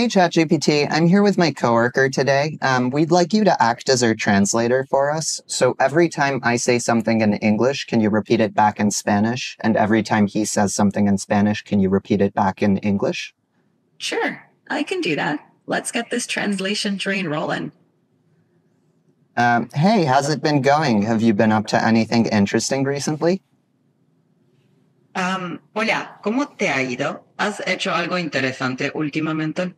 Hey, ChatGPT, I'm here with my coworker today. Um, we'd like you to act as our translator for us. So every time I say something in English, can you repeat it back in Spanish? And every time he says something in Spanish, can you repeat it back in English? Sure, I can do that. Let's get this translation train rolling. Um, hey, how's it been going? Have you been up to anything interesting recently? Um, hola, ¿cómo te ha ido? ¿Has hecho algo interesante últimamente?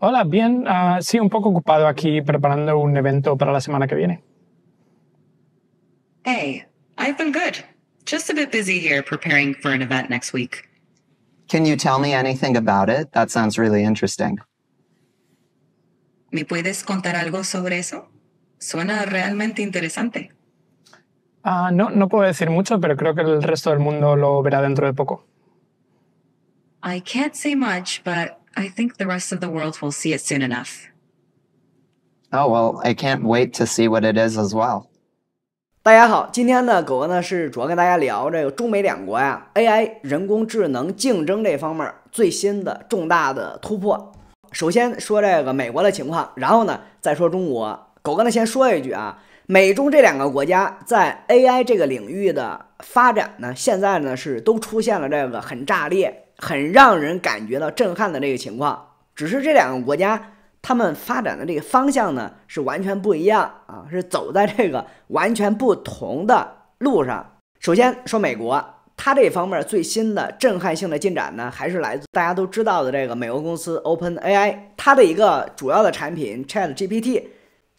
Hola, bien. Ah, sí, un poco ocupado aquí preparando un evento para la semana que viene. Hey, I've been good. Just a bit busy here preparing for an event next week. Can you tell me anything about it? That sounds really interesting. ¿Me puedes contar algo sobre eso? Suena realmente interesante. Ah, no, no puedo decir mucho, pero creo que el resto del mundo lo verá dentro de poco. I can't say much, but I think the rest of the world will see it soon enough. Oh well, I can't wait to see what it is as well. 大家好，今天呢，狗哥呢是主要跟大家聊这个中美两国呀 AI 人工智能竞争这方面最新的重大的突破。首先说这个美国的情况，然后呢再说中国。狗哥呢先说一句啊，美中这两个国家在 AI 这个领域的发展呢，现在呢是都出现了这个很炸裂。很让人感觉到震撼的这个情况，只是这两个国家他们发展的这个方向呢是完全不一样啊，是走在这个完全不同的路上。首先说美国，它这方面最新的震撼性的进展呢，还是来自大家都知道的这个美国公司 Open AI，它的一个主要的产品 Chat GPT，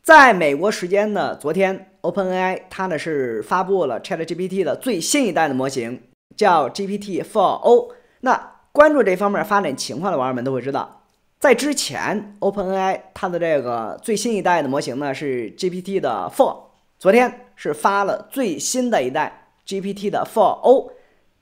在美国时间呢昨天，Open AI 它呢是发布了 Chat GPT 的最新一代的模型，叫 GPT-4o o。那关注这方面发展情况的网友们都会知道，在之前 OpenAI 它的这个最新一代的模型呢是 GPT 的 four，昨天是发了最新的一代 GPT 的 four o，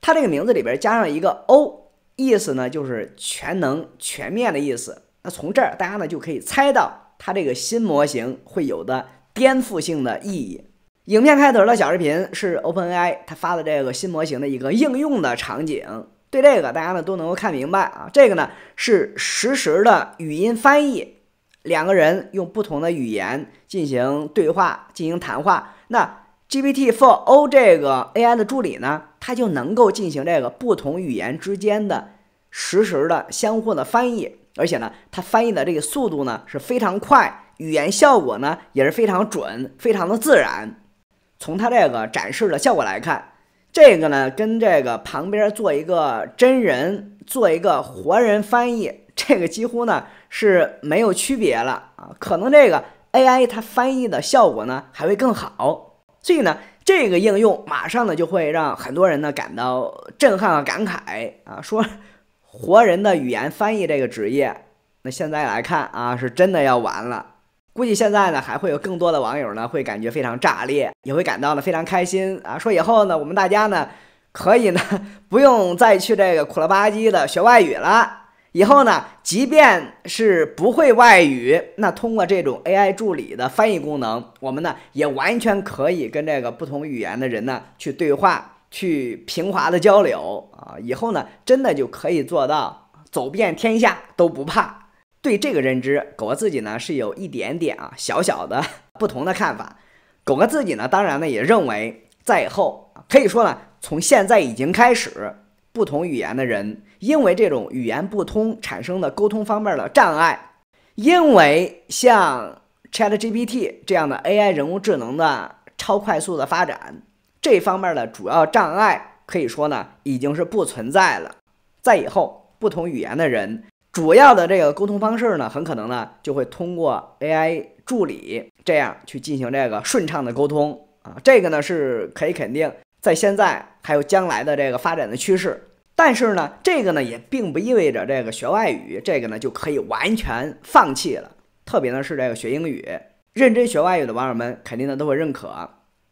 它这个名字里边加上一个 o，意思呢就是全能全面的意思。那从这儿大家呢就可以猜到它这个新模型会有的颠覆性的意义。影片开头的小视频是 OpenAI 它发的这个新模型的一个应用的场景。对这个，大家呢都能够看明白啊。这个呢是实时的语音翻译，两个人用不同的语言进行对话、进行谈话。那 GPT for O 这个 AI 的助理呢，它就能够进行这个不同语言之间的实时的相互的翻译，而且呢，它翻译的这个速度呢是非常快，语言效果呢也是非常准、非常的自然。从它这个展示的效果来看。这个呢，跟这个旁边做一个真人做一个活人翻译，这个几乎呢是没有区别了啊。可能这个 A I 它翻译的效果呢还会更好。所以呢，这个应用马上呢就会让很多人呢感到震撼和感慨啊，说活人的语言翻译这个职业，那现在来看啊，是真的要完了。估计现在呢，还会有更多的网友呢，会感觉非常炸裂，也会感到呢非常开心啊！说以后呢，我们大家呢，可以呢，不用再去这个苦了吧唧的学外语了。以后呢，即便是不会外语，那通过这种 AI 助理的翻译功能，我们呢，也完全可以跟这个不同语言的人呢，去对话，去平滑的交流啊！以后呢，真的就可以做到走遍天下都不怕。对这个认知，狗哥自己呢是有一点点啊小小的不同的看法。狗哥自己呢，当然呢也认为，在以后可以说呢，从现在已经开始，不同语言的人因为这种语言不通产生的沟通方面的障碍，因为像 ChatGPT 这样的 AI 人工智能的超快速的发展，这方面的主要障碍可以说呢已经是不存在了。在以后不同语言的人。主要的这个沟通方式呢，很可能呢就会通过 AI 助理这样去进行这个顺畅的沟通啊，这个呢是可以肯定，在现在还有将来的这个发展的趋势。但是呢，这个呢也并不意味着这个学外语这个呢就可以完全放弃了。特别呢是这个学英语、认真学外语的网友们肯定呢都会认可，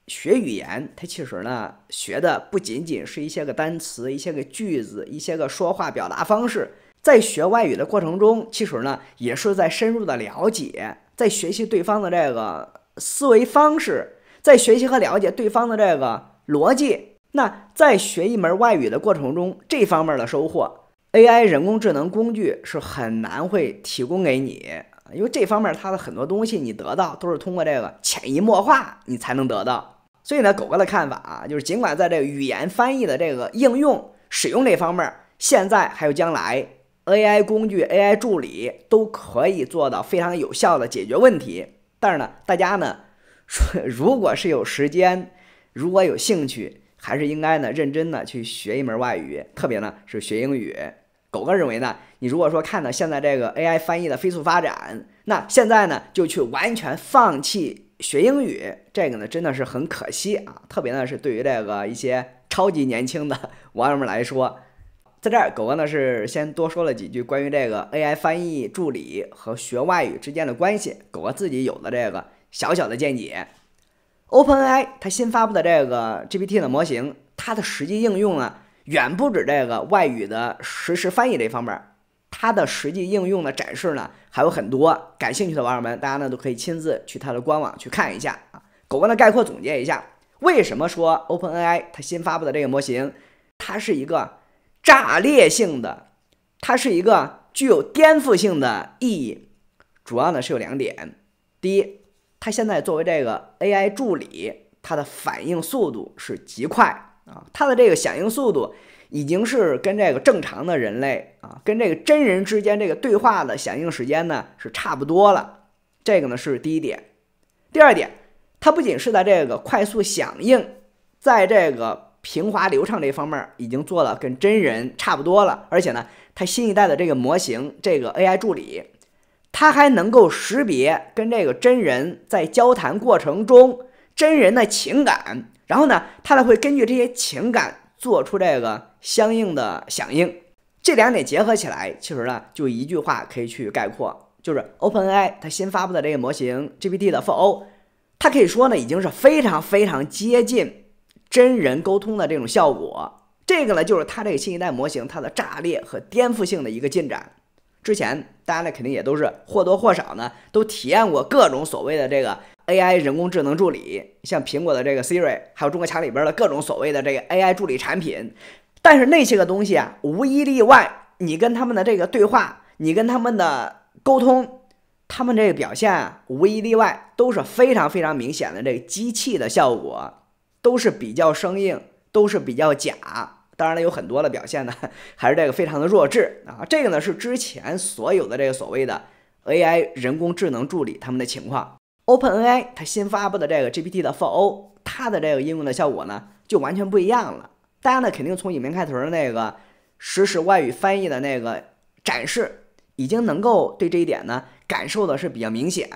学语言它其实呢学的不仅仅是一些个单词、一些个句子、一些个说话表达方式。在学外语的过程中，其实呢也是在深入的了解，在学习对方的这个思维方式，在学习和了解对方的这个逻辑。那在学一门外语的过程中，这方面的收获，AI 人工智能工具是很难会提供给你，因为这方面它的很多东西你得到都是通过这个潜移默化你才能得到。所以呢，狗哥的看法啊，就是尽管在这语言翻译的这个应用使用这方面，现在还有将来。AI 工具、AI 助理都可以做到非常有效的解决问题，但是呢，大家呢，如果是有时间，如果有兴趣，还是应该呢认真的去学一门外语，特别呢是学英语。狗哥认为呢，你如果说看到现在这个 AI 翻译的飞速发展，那现在呢就去完全放弃学英语，这个呢真的是很可惜啊，特别呢是对于这个一些超级年轻的 网友们来说。在这儿，狗哥呢是先多说了几句关于这个 AI 翻译助理和学外语之间的关系，狗哥自己有的这个小小的见解。OpenAI 它新发布的这个 GPT 的模型，它的实际应用呢远不止这个外语的实时翻译这方面，它的实际应用的展示呢还有很多。感兴趣的网友们，大家呢都可以亲自去它的官网去看一下啊。狗哥呢概括总结一下，为什么说 OpenAI 它新发布的这个模型，它是一个。炸裂性的，它是一个具有颠覆性的意义。主要呢是有两点，第一，它现在作为这个 AI 助理，它的反应速度是极快啊，它的这个响应速度已经是跟这个正常的人类啊，跟这个真人之间这个对话的响应时间呢是差不多了。这个呢是第一点。第二点，它不仅是在这个快速响应，在这个。平滑流畅这方面已经做了跟真人差不多了，而且呢，它新一代的这个模型，这个 AI 助理，它还能够识别跟这个真人在交谈过程中真人的情感，然后呢，它呢会根据这些情感做出这个相应的响应。这两点结合起来，其实呢，就一句话可以去概括，就是 OpenAI 它新发布的这个模型 GPT 的 4o，它可以说呢已经是非常非常接近。真人沟通的这种效果，这个呢就是它这个新一代模型它的炸裂和颠覆性的一个进展。之前大家呢肯定也都是或多或少呢都体验过各种所谓的这个 AI 人工智能助理，像苹果的这个 Siri，还有中国墙里边的各种所谓的这个 AI 助理产品。但是那些个东西啊，无一例外，你跟他们的这个对话，你跟他们的沟通，他们这个表现啊，无一例外都是非常非常明显的这个机器的效果。都是比较生硬，都是比较假。当然了，有很多的表现呢，还是这个非常的弱智啊。这个呢是之前所有的这个所谓的 AI 人工智能助理他们的情况。OpenAI 它新发布的这个 GPT 的 4o，它的这个应用的效果呢就完全不一样了。大家呢肯定从影片开头的那个实时外语翻译的那个展示，已经能够对这一点呢感受的是比较明显。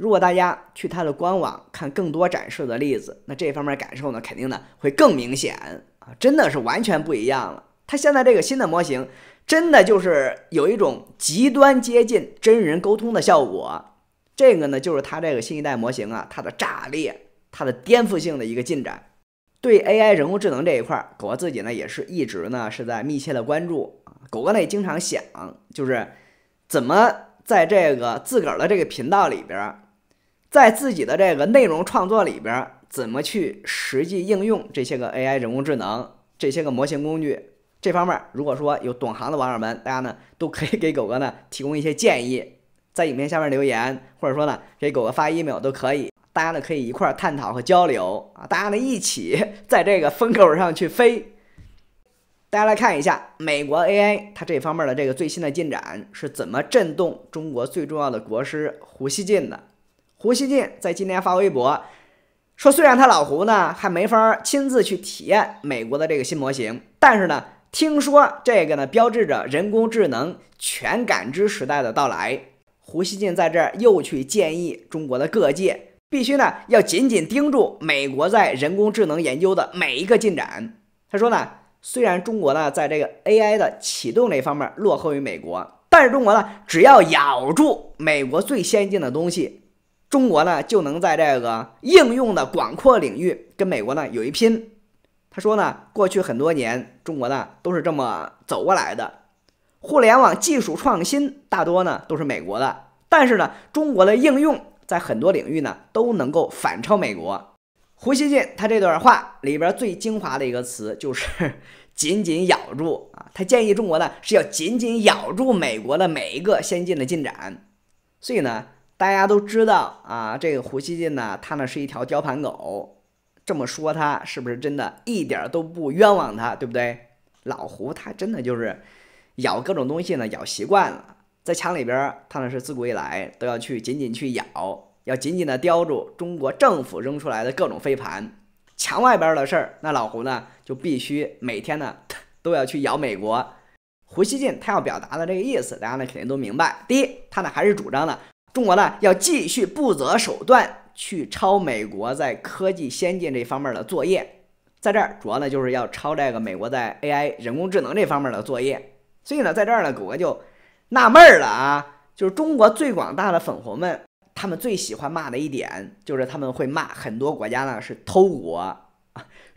如果大家去它的官网看更多展示的例子，那这方面感受呢，肯定呢会更明显啊，真的是完全不一样了。它现在这个新的模型，真的就是有一种极端接近真人沟通的效果。这个呢，就是它这个新一代模型啊，它的炸裂，它的颠覆性的一个进展。对 AI 人工智能这一块，狗哥自己呢也是一直呢是在密切的关注啊，狗哥也经常想，就是怎么在这个自个儿的这个频道里边。在自己的这个内容创作里边，怎么去实际应用这些个 AI 人工智能、这些个模型工具？这方面，如果说有懂行的网友们，大家呢都可以给狗哥呢提供一些建议，在影片下面留言，或者说呢给狗哥发 email 都可以。大家呢可以一块儿探讨和交流啊！大家呢一起 在这个风口上去飞。大家来看一下美国 AI 它这方面的这个最新的进展是怎么震动中国最重要的国师胡锡进的。胡锡进在今天发微博说：“虽然他老胡呢还没法亲自去体验美国的这个新模型，但是呢，听说这个呢标志着人工智能全感知时代的到来。”胡锡进在这儿又去建议中国的各界必须呢要紧紧盯住美国在人工智能研究的每一个进展。他说呢：“虽然中国呢在这个 AI 的启动这方面落后于美国，但是中国呢只要咬住美国最先进的东西。”中国呢就能在这个应用的广阔领域跟美国呢有一拼。他说呢，过去很多年中国呢都是这么走过来的。互联网技术创新大多呢都是美国的，但是呢中国的应用在很多领域呢都能够反超美国。胡锡进他这段话里边最精华的一个词就是“紧紧咬住”啊，他建议中国呢是要紧紧咬住美国的每一个先进的进展，所以呢。大家都知道啊，这个胡锡进呢，他呢是一条叼盘狗。这么说他是不是真的，一点都不冤枉他，对不对？老胡他真的就是咬各种东西呢，咬习惯了。在墙里边，他呢是自古以来都要去紧紧去咬，要紧紧的叼住中国政府扔出来的各种飞盘。墙外边的事儿，那老胡呢就必须每天呢都要去咬美国。胡锡进他要表达的这个意思，大家呢肯定都明白。第一，他呢还是主张呢。中国呢，要继续不择手段去抄美国在科技先进这方面的作业，在这儿主要呢就是要抄这个美国在 AI 人工智能这方面的作业。所以呢，在这儿呢，狗哥就纳闷了啊，就是中国最广大的粉红们，他们最喜欢骂的一点就是他们会骂很多国家呢是偷国啊。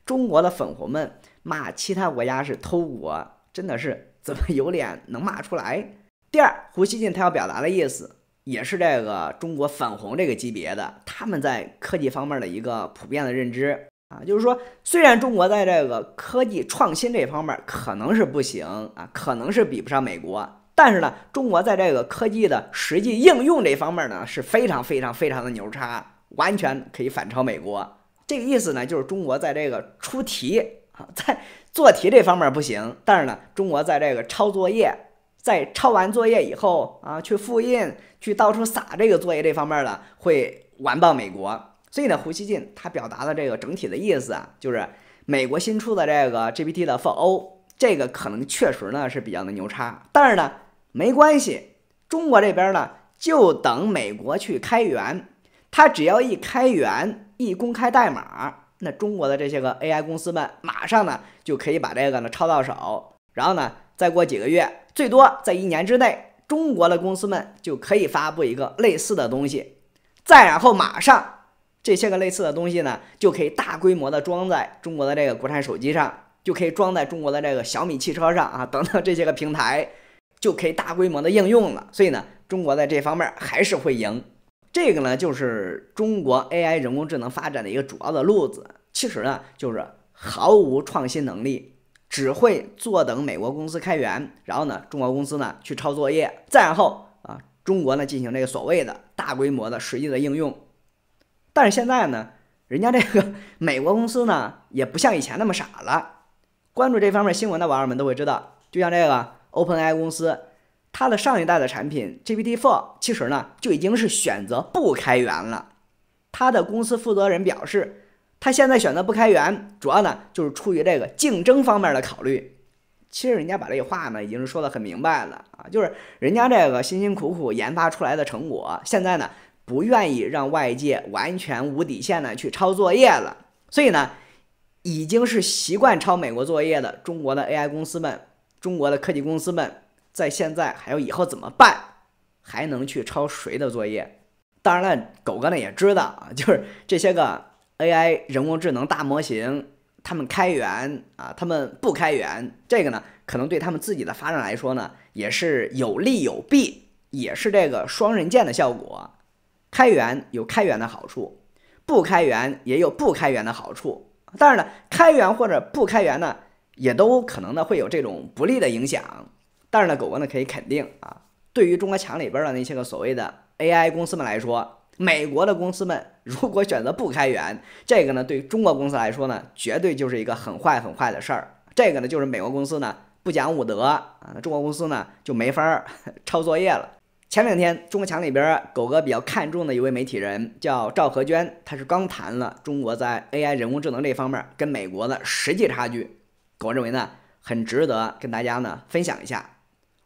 中国的粉红们骂其他国家是偷国，真的是怎么有脸能骂出来？第二，胡锡进他要表达的意思。也是这个中国反红这个级别的，他们在科技方面的一个普遍的认知啊，就是说，虽然中国在这个科技创新这方面可能是不行啊，可能是比不上美国，但是呢，中国在这个科技的实际应用这方面呢，是非常非常非常的牛叉，完全可以反超美国。这个意思呢，就是中国在这个出题啊，在做题这方面不行，但是呢，中国在这个抄作业。在抄完作业以后啊，去复印，去到处撒这个作业这方面的，会完爆美国。所以呢，胡锡进他表达的这个整体的意思啊，就是美国新出的这个 GPT 的 f o 这个可能确实呢是比较的牛叉，但是呢没关系，中国这边呢就等美国去开源，他只要一开源，一公开代码，那中国的这些个 AI 公司们马上呢就可以把这个呢抄到手，然后呢。再过几个月，最多在一年之内，中国的公司们就可以发布一个类似的东西，再然后马上这些个类似的东西呢，就可以大规模的装在中国的这个国产手机上，就可以装在中国的这个小米汽车上啊，等等这些个平台，就可以大规模的应用了。所以呢，中国在这方面还是会赢。这个呢，就是中国 AI 人工智能发展的一个主要的路子，其实呢，就是毫无创新能力。只会坐等美国公司开源，然后呢，中国公司呢去抄作业，再然后啊，中国呢进行这个所谓的大规模的实际的应用。但是现在呢，人家这个美国公司呢也不像以前那么傻了。关注这方面新闻的网友们都会知道，就像这个 OpenAI 公司，它的上一代的产品 GPT-4，其实呢就已经是选择不开源了。它的公司负责人表示。他现在选择不开源，主要呢就是出于这个竞争方面的考虑。其实人家把这个话呢已经是说得很明白了啊，就是人家这个辛辛苦苦研发出来的成果，现在呢不愿意让外界完全无底线的去抄作业了。所以呢，已经是习惯抄美国作业的中国的 AI 公司们、中国的科技公司们，在现在还有以后怎么办？还能去抄谁的作业？当然了，狗哥呢也知道啊，就是这些个。AI 人工智能大模型，他们开源啊，他们不开源，这个呢，可能对他们自己的发展来说呢，也是有利有弊，也是这个双刃剑的效果。开源有开源的好处，不开源也有不开源的好处。但是呢，开源或者不开源呢，也都可能呢会有这种不利的影响。但是呢，狗哥呢可以肯定啊，对于中国墙里边的那些个所谓的 AI 公司们来说。美国的公司们 如果选择不开源，这个呢对中国公司来说呢，绝对就是一个很坏很坏的事儿。这个呢就是美国公司呢不讲武德啊，中国公司呢就没法儿 抄作业了。前两天《中国强》里边狗哥比较看重的一位媒体人叫赵和娟，他是刚谈了中国在 AI 人工智能这方面跟美国的实际差距。狗认为呢，很值得跟大家呢分享一下。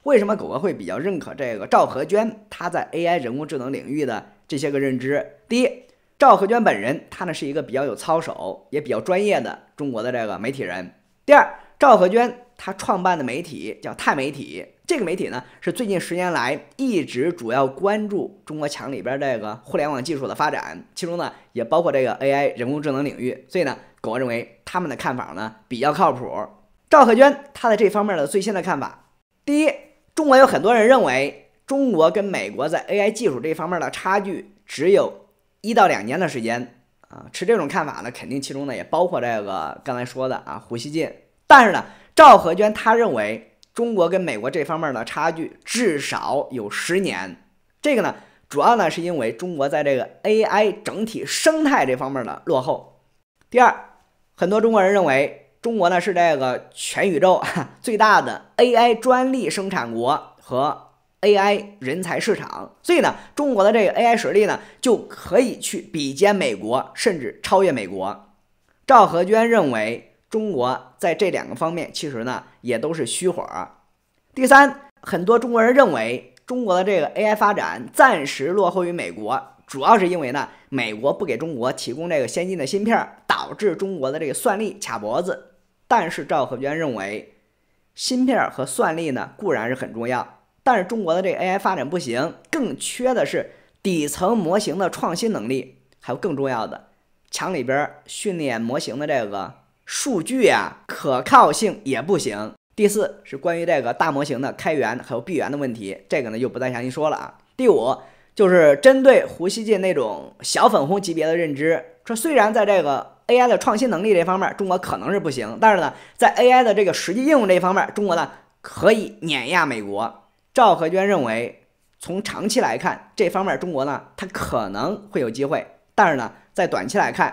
为什么狗哥会比较认可这个赵和娟？他在 AI 人工智能领域的。这些个认知，第一，赵和娟本人，他呢是一个比较有操守，也比较专业的中国的这个媒体人。第二，赵和娟他创办的媒体叫钛媒体，这个媒体呢是最近十年来一直主要关注中国墙里边这个互联网技术的发展，其中呢也包括这个 AI 人工智能领域，所以呢，狗认为他们的看法呢比较靠谱。赵和娟她在这方面的最新的看法，第一，中国有很多人认为。中国跟美国在 AI 技术这方面的差距只有一到两年的时间啊，持这种看法呢，肯定其中呢也包括这个刚才说的啊胡锡进，但是呢赵和娟他认为中国跟美国这方面的差距至少有十年，这个呢主要呢是因为中国在这个 AI 整体生态这方面的落后。第二，很多中国人认为中国呢是这个全宇宙最大的 AI 专利生产国和。AI 人才市场，所以呢，中国的这个 AI 实力呢，就可以去比肩美国，甚至超越美国。赵和娟认为，中国在这两个方面其实呢，也都是虚火。第三，很多中国人认为中国的这个 AI 发展暂时落后于美国，主要是因为呢，美国不给中国提供这个先进的芯片，导致中国的这个算力卡脖子。但是赵和娟认为，芯片和算力呢，固然是很重要。但是中国的这 AI 发展不行，更缺的是底层模型的创新能力，还有更重要的墙里边训练模型的这个数据啊可靠性也不行。第四是关于这个大模型的开源还有闭源的问题，这个呢就不再详细说了啊。第五就是针对胡锡进那种小粉红级别的认知，说虽然在这个 AI 的创新能力这方面中国可能是不行，但是呢在 AI 的这个实际应用这方面，中国呢可以碾压美国。赵和娟认为，从长期来看，这方面中国呢，它可能会有机会。但是呢，在短期来看，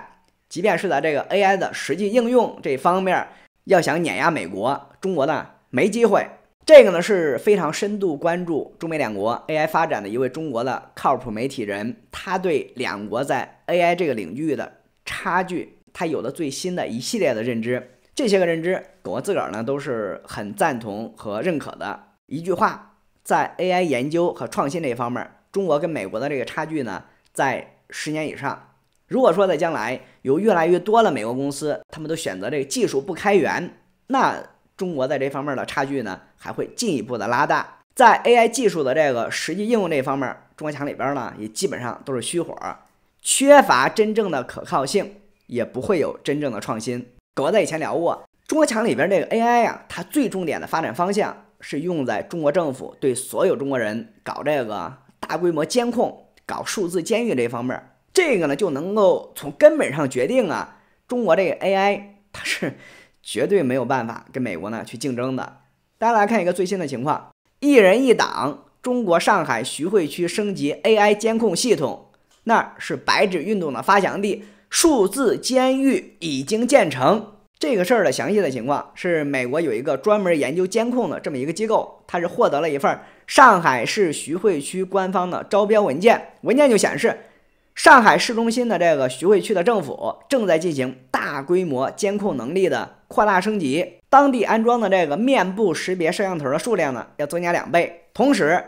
即便是在这个 AI 的实际应用这方面，要想碾压美国，中国呢没机会。这个呢是非常深度关注中美两国 AI 发展的一位中国的靠谱媒体人，他对两国在 AI 这个领域的差距，他有了最新的一系列的认知。这些个认知，我自个儿呢都是很赞同和认可的。一句话。在 AI 研究和创新这一方面，中国跟美国的这个差距呢，在十年以上。如果说在将来有越来越多的美国公司，他们都选择这个技术不开源，那中国在这方面的差距呢，还会进一步的拉大。在 AI 技术的这个实际应用这方面，中国墙里边呢，也基本上都是虚火，缺乏真正的可靠性，也不会有真正的创新。狗哥在以前聊过，中国墙里边这个 AI 啊，它最重点的发展方向。是用在中国政府对所有中国人搞这个大规模监控、搞数字监狱这方面这个呢就能够从根本上决定啊，中国这个 AI 它是 绝对没有办法跟美国呢去竞争的。大家来看一个最新的情况：一人一档，中国上海徐汇区升级 AI 监控系统，那是白纸运动的发祥地，数字监狱已经建成。这个事儿的详细的情况是，美国有一个专门研究监控的这么一个机构，它是获得了一份上海市徐汇区官方的招标文件，文件就显示，上海市中心的这个徐汇区的政府正在进行大规模监控能力的扩大升级，当地安装的这个面部识别摄像头的数量呢要增加两倍，同时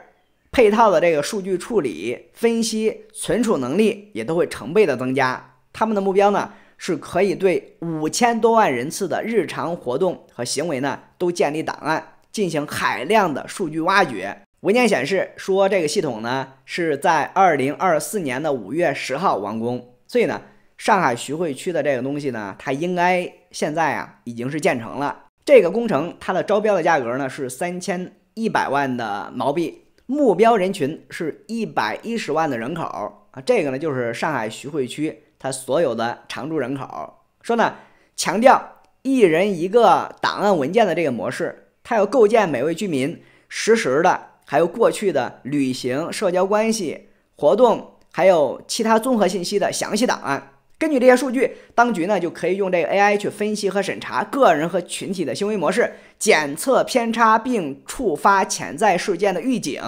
配套的这个数据处理、分析、存储能力也都会成倍的增加，他们的目标呢。是可以对五千多万人次的日常活动和行为呢，都建立档案，进行海量的数据挖掘。文件显示说，这个系统呢是在二零二四年的五月十号完工，所以呢，上海徐汇区的这个东西呢，它应该现在啊已经是建成了。这个工程它的招标的价格呢是三千一百万的毛币，目标人群是一百一十万的人口啊，这个呢就是上海徐汇区。他所有的常住人口说呢，强调一人一个档案文件的这个模式，他要构建每位居民实时的，还有过去的旅行、社交关系、活动，还有其他综合信息的详细档案。根据这些数据，当局呢就可以用这个 AI 去分析和审查个人和群体的行为模式，检测偏差并触发潜在事件的预警。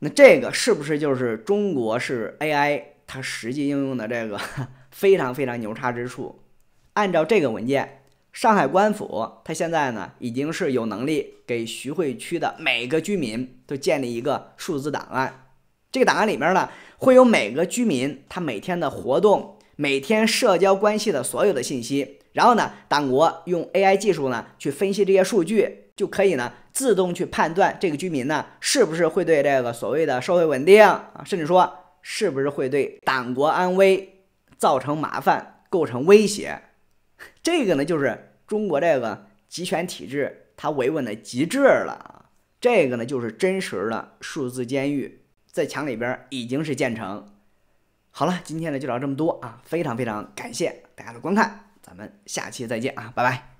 那这个是不是就是中国式 AI 它实际应用的这个？非常非常牛叉之处，按照这个文件，上海官府他现在呢已经是有能力给徐汇区的每个居民都建立一个数字档案，这个档案里面呢会有每个居民他每天的活动、每天社交关系的所有的信息，然后呢党国用 AI 技术呢去分析这些数据，就可以呢自动去判断这个居民呢是不是会对这个所谓的社会稳定啊，甚至说是不是会对党国安危。造成麻烦，构成威胁，这个呢就是中国这个集权体制，它维稳的极致了啊！这个呢就是真实的数字监狱，在墙里边已经是建成。好了，今天呢就聊这么多啊！非常非常感谢大家的观看，咱们下期再见啊！拜拜。